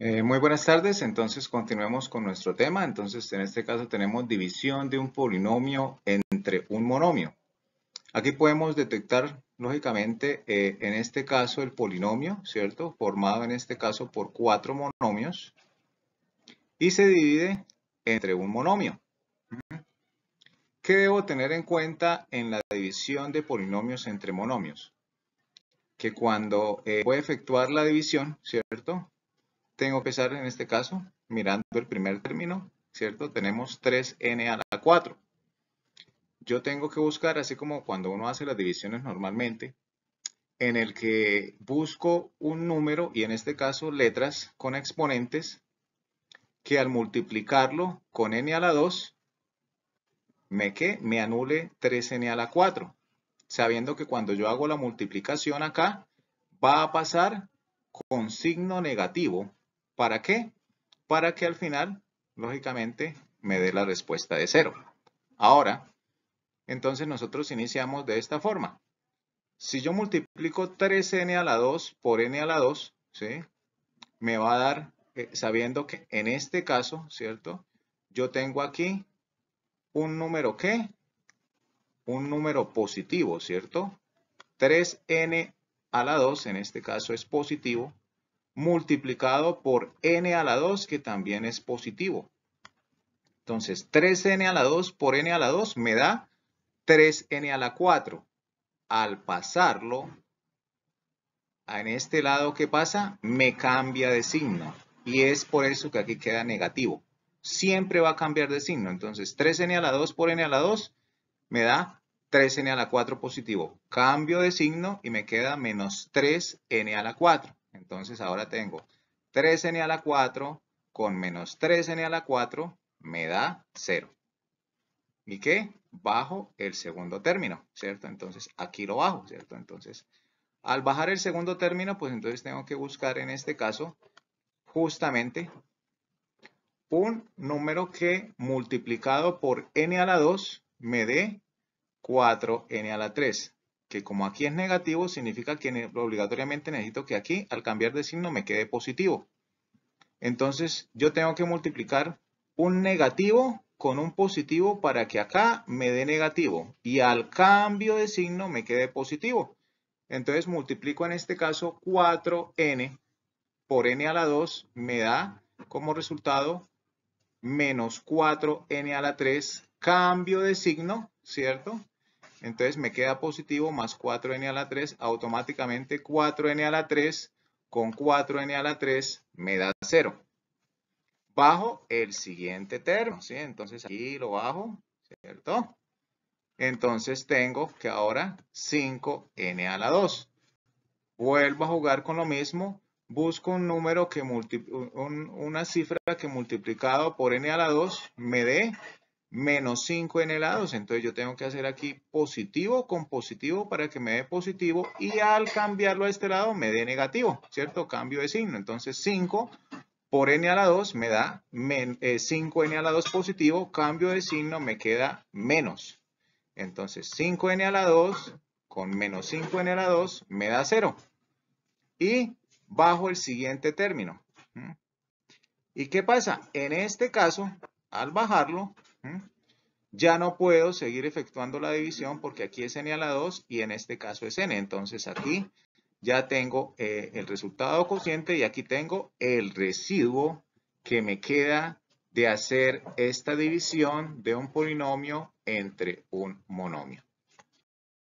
Eh, muy buenas tardes, entonces continuemos con nuestro tema. Entonces, en este caso tenemos división de un polinomio entre un monomio. Aquí podemos detectar, lógicamente, eh, en este caso el polinomio, ¿cierto? Formado en este caso por cuatro monomios y se divide entre un monomio. ¿Qué debo tener en cuenta en la división de polinomios entre monomios? Que cuando eh, voy a efectuar la división, ¿cierto? tengo que pensar en este caso mirando el primer término, ¿cierto? Tenemos 3n a la 4. Yo tengo que buscar, así como cuando uno hace las divisiones normalmente, en el que busco un número, y en este caso letras con exponentes, que al multiplicarlo con n a la 2, me, ¿qué? me anule 3n a la 4, sabiendo que cuando yo hago la multiplicación acá, va a pasar con signo negativo ¿Para qué? Para que al final, lógicamente, me dé la respuesta de cero. Ahora, entonces nosotros iniciamos de esta forma. Si yo multiplico 3n a la 2 por n a la 2, ¿sí? me va a dar, eh, sabiendo que en este caso, ¿cierto? Yo tengo aquí un número que, un número positivo, ¿cierto? 3n a la 2, en este caso es positivo, multiplicado por n a la 2, que también es positivo. Entonces, 3n a la 2 por n a la 2 me da 3n a la 4. Al pasarlo, en este lado que pasa, me cambia de signo. Y es por eso que aquí queda negativo. Siempre va a cambiar de signo. Entonces, 3n a la 2 por n a la 2 me da 3n a la 4 positivo. Cambio de signo y me queda menos 3n a la 4. Entonces ahora tengo 3n a la 4 con menos 3n a la 4 me da 0. ¿Y qué? Bajo el segundo término, ¿cierto? Entonces aquí lo bajo, ¿cierto? Entonces al bajar el segundo término, pues entonces tengo que buscar en este caso justamente un número que multiplicado por n a la 2 me dé 4n a la 3 que como aquí es negativo, significa que obligatoriamente necesito que aquí, al cambiar de signo, me quede positivo. Entonces, yo tengo que multiplicar un negativo con un positivo para que acá me dé negativo y al cambio de signo me quede positivo. Entonces multiplico en este caso 4n por n a la 2 me da como resultado menos 4n a la 3, cambio de signo, ¿cierto? Entonces me queda positivo más 4n a la 3. Automáticamente 4n a la 3 con 4n a la 3 me da 0. Bajo el siguiente término, ¿sí? Entonces aquí lo bajo, ¿cierto? Entonces tengo que ahora 5n a la 2. Vuelvo a jugar con lo mismo. Busco un número que un, una cifra que multiplicado por n a la 2 me dé menos 5 en 2, Entonces yo tengo que hacer aquí positivo con positivo para que me dé positivo y al cambiarlo a este lado me dé negativo, ¿cierto? Cambio de signo. Entonces 5 por n a la 2 me da 5n eh, a la 2 positivo, cambio de signo me queda menos. Entonces 5n a la 2 con menos 5n a la 2 me da 0. Y bajo el siguiente término. ¿Y qué pasa? En este caso, al bajarlo, ya no puedo seguir efectuando la división porque aquí es n a la 2 y en este caso es n. Entonces aquí ya tengo eh, el resultado cociente y aquí tengo el residuo que me queda de hacer esta división de un polinomio entre un monomio.